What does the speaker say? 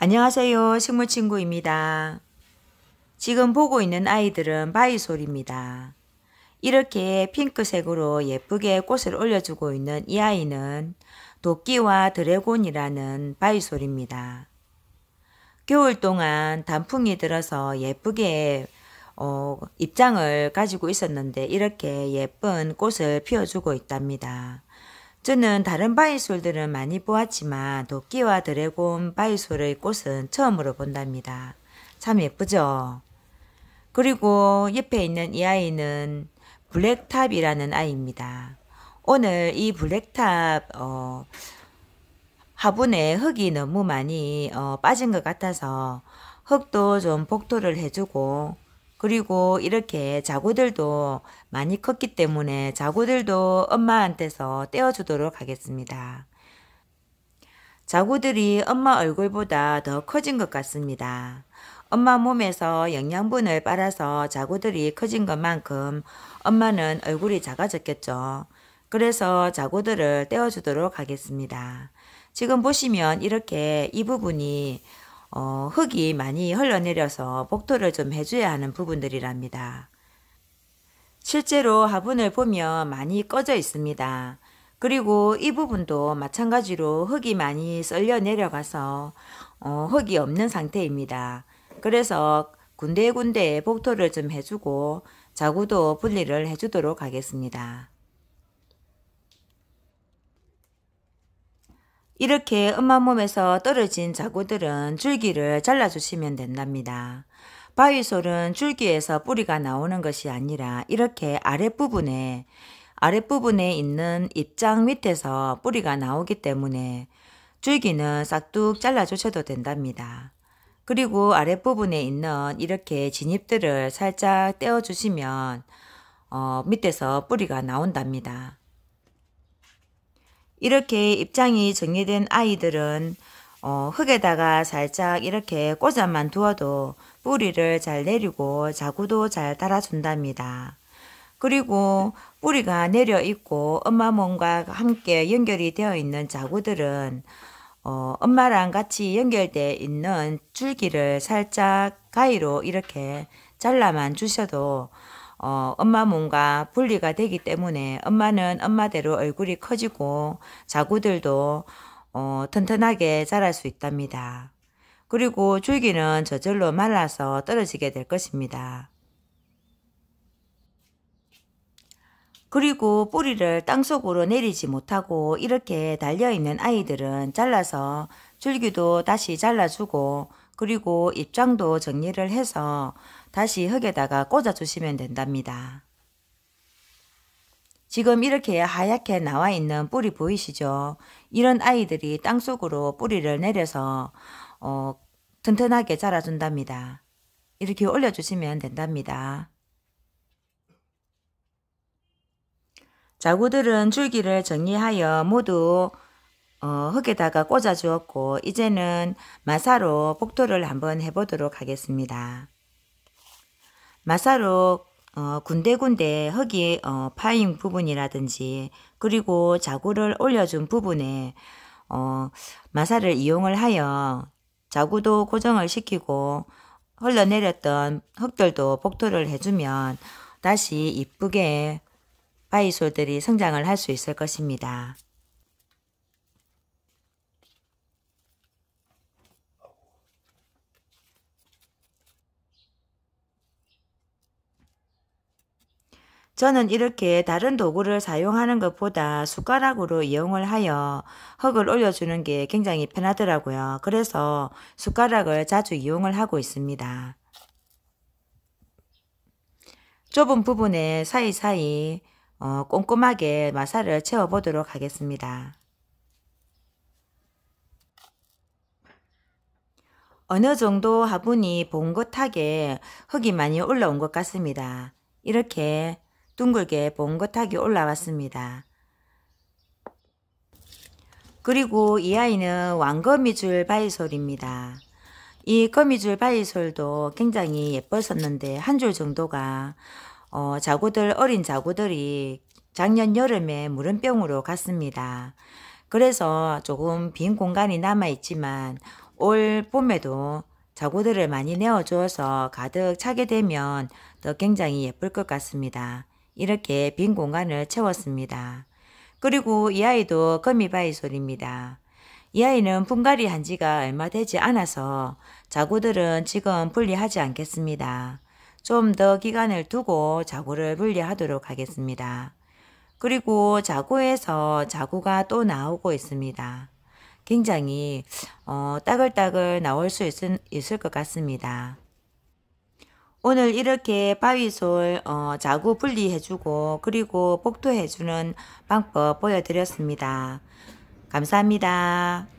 안녕하세요. 식물친구입니다. 지금 보고 있는 아이들은 바이솔입니다. 이렇게 핑크색으로 예쁘게 꽃을 올려주고 있는 이 아이는 도끼와 드래곤이라는 바이솔입니다. 겨울 동안 단풍이 들어서 예쁘게 어, 입장을 가지고 있었는데 이렇게 예쁜 꽃을 피워주고 있답니다. 저는 다른 바이솔들은 많이 보았지만 도끼와 드래곤 바이솔의 꽃은 처음으로 본답니다. 참 예쁘죠? 그리고 옆에 있는 이 아이는 블랙탑이라는 아이입니다. 오늘 이 블랙탑 어, 화분에 흙이 너무 많이 어, 빠진 것 같아서 흙도 좀 복토를 해주고 그리고 이렇게 자구들도 많이 컸기 때문에 자구들도 엄마한테서 떼어주도록 하겠습니다. 자구들이 엄마 얼굴보다 더 커진 것 같습니다. 엄마 몸에서 영양분을 빨아서 자구들이 커진 것만큼 엄마는 얼굴이 작아졌겠죠. 그래서 자구들을 떼어주도록 하겠습니다. 지금 보시면 이렇게 이 부분이 어, 흙이 많이 흘러내려서 복도를 좀 해줘야 하는 부분들이랍니다. 실제로 화분을 보면 많이 꺼져 있습니다. 그리고 이 부분도 마찬가지로 흙이 많이 썰려 내려가서 어, 흙이 없는 상태입니다. 그래서 군데군데 복토를 좀 해주고 자구도 분리를 해주도록 하겠습니다. 이렇게 엄마 몸에서 떨어진 자구들은 줄기를 잘라주시면 된답니다. 바위솔은 줄기에서 뿌리가 나오는 것이 아니라 이렇게 아랫부분에 아랫부분에 있는 입장 밑에서 뿌리가 나오기 때문에 줄기는 싹둑 잘라주셔도 된답니다. 그리고 아랫부분에 있는 이렇게 진입들을 살짝 떼어주시면 어, 밑에서 뿌리가 나온답니다. 이렇게 입장이 정리된 아이들은 어, 흙에다가 살짝 이렇게 꽂아만 두어도 뿌리를 잘 내리고 자구도 잘 따라준답니다. 그리고 뿌리가 내려 있고 엄마 몸과 함께 연결이 되어 있는 자구들은 어, 엄마랑 같이 연결돼 있는 줄기를 살짝 가위로 이렇게 잘라만 주셔도 어, 엄마 몸과 분리가 되기 때문에 엄마는 엄마대로 얼굴이 커지고 자구들도 어, 튼튼하게 자랄 수 있답니다. 그리고 줄기는 저절로 말라서 떨어지게 될 것입니다. 그리고 뿌리를 땅속으로 내리지 못하고 이렇게 달려있는 아이들은 잘라서 줄기도 다시 잘라주고 그리고 입장도 정리를 해서 다시 흙에다가 꽂아주시면 된답니다. 지금 이렇게 하얗게 나와 있는 뿌리 보이시죠? 이런 아이들이 땅속으로 뿌리를 내려서 어, 튼튼하게 자라준답니다. 이렇게 올려주시면 된답니다. 자구들은 줄기를 정리하여 모두 어, 흙에다가 꽂아주었고 이제는 마사로 복도를 한번 해보도록 하겠습니다. 마사로 어, 군데군데 흙이 어, 파인 부분이라든지 그리고 자구를 올려준 부분에 어, 마사를 이용을 하여 자구도 고정을 시키고 흘러내렸던 흙들도 복도를 해주면 다시 이쁘게 바이솔들이 성장을 할 수 있을 것입니다. 저는 이렇게 다른 도구를 사용하는 것보다 숟가락으로 이용을 하여 흙을 올려주는 게 굉장히 편하더라고요. 그래서 숟가락을 자주 이용을 하고 있습니다. 좁은 부분에 사이사이 어, 꼼꼼하게 마사를 채워보도록 하겠습니다. 어느 정도 화분이 봉긋하게 흙이 많이 올라온 것 같습니다. 이렇게 둥글게 봉긋하게 올라왔습니다. 그리고 이 아이는 왕거미줄 바이솔입니다. 이 거미줄 바이솔도 굉장히 예뻤었는데 한 줄 정도가 어, 자구들 어린 자구들이 작년 여름에 물은병으로 갔습니다. 그래서 조금 빈 공간이 남아있지만 올 봄에도 자구들을 많이 내어줘서 가득 차게 되면 더 굉장히 예쁠 것 같습니다. 이렇게 빈 공간을 채웠습니다. 그리고 이 아이도 거미바이솔입니다이 아이는 분갈이 한 지가 얼마 되지 않아서 자구들은 지금 분리하지 않겠습니다. 좀 더 기간을 두고 자구를 분리하도록 하겠습니다. 그리고 자구에서 자구가 또 나오고 있습니다. 굉장히 어, 따글따글 나올 수 있, 있을 것 같습니다. 오늘 이렇게 바위솔 어, 자구 분리해주고 그리고 복도해주는 방법 보여드렸습니다. 감사합니다.